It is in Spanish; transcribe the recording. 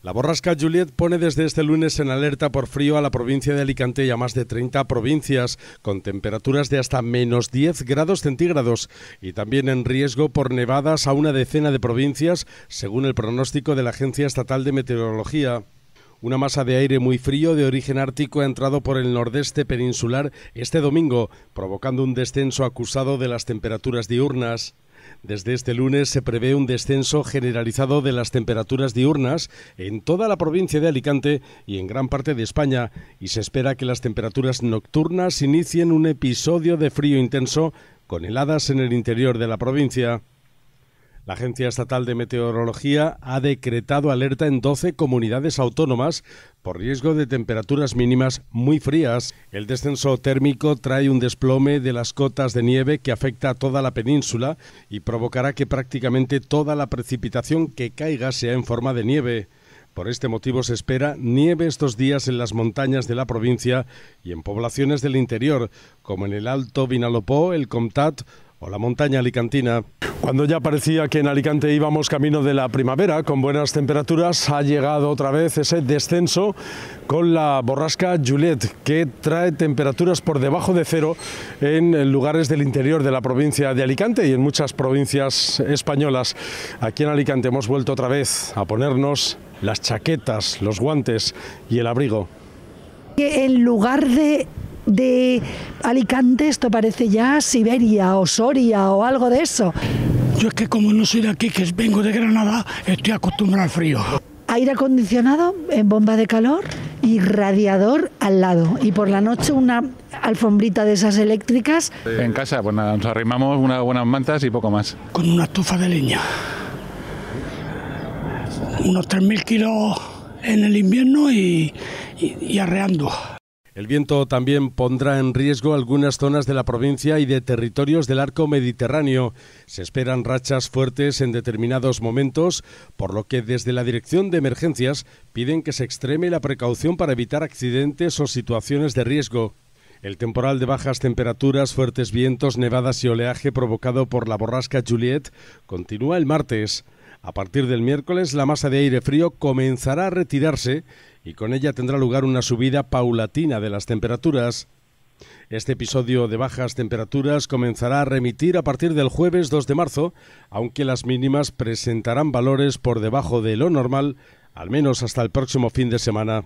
La borrasca Juliet pone desde este lunes en alerta por frío a la provincia de Alicante y a más de 30 provincias, con temperaturas de hasta menos 10 grados centígrados y también en riesgo por nevadas a una decena de provincias, según el pronóstico de la Agencia Estatal de Meteorología. Una masa de aire muy frío de origen ártico ha entrado por el nordeste peninsular este domingo, provocando un descenso acusado de las temperaturas diurnas. Desde este lunes se prevé un descenso generalizado de las temperaturas diurnas en toda la provincia de Alicante y en gran parte de España y se espera que las temperaturas nocturnas inicien un episodio de frío intenso con heladas en el interior de la provincia. La Agencia Estatal de Meteorología ha decretado alerta en 12 comunidades autónomas por riesgo de temperaturas mínimas muy frías. El descenso térmico trae un desplome de las cotas de nieve que afecta a toda la península y provocará que prácticamente toda la precipitación que caiga sea en forma de nieve. Por este motivo se espera nieve estos días en las montañas de la provincia y en poblaciones del interior, como en el Alto Vinalopó, el Comtat o la montaña alicantina. Cuando ya parecía que en Alicante íbamos camino de la primavera con buenas temperaturas, ha llegado otra vez ese descenso con la borrasca Juliet, que trae temperaturas por debajo de cero en lugares del interior de la provincia de Alicante y en muchas provincias españolas. Aquí en Alicante hemos vuelto otra vez a ponernos las chaquetas, los guantes y el abrigo. que En lugar de de Alicante, esto parece ya Siberia o Soria o algo de eso. Yo es que como no soy de aquí, que vengo de Granada, estoy acostumbrado al frío. Aire acondicionado en bomba de calor y radiador al lado. Y por la noche una alfombrita de esas eléctricas. En casa, pues nada, nos arrimamos unas buenas mantas y poco más. Con una estufa de leña. Unos 3.000 kilos en el invierno y arreando. El viento también pondrá en riesgo algunas zonas de la provincia y de territorios del arco mediterráneo. Se esperan rachas fuertes en determinados momentos, por lo que desde la Dirección de Emergencias piden que se extreme la precaución para evitar accidentes o situaciones de riesgo. El temporal de bajas temperaturas, fuertes vientos, nevadas y oleaje provocado por la borrasca Juliet continúa el martes. A partir del miércoles, la masa de aire frío comenzará a retirarse y con ella tendrá lugar una subida paulatina de las temperaturas. Este episodio de bajas temperaturas comenzará a remitir a partir del jueves 2 de marzo, aunque las mínimas presentarán valores por debajo de lo normal, al menos hasta el próximo fin de semana.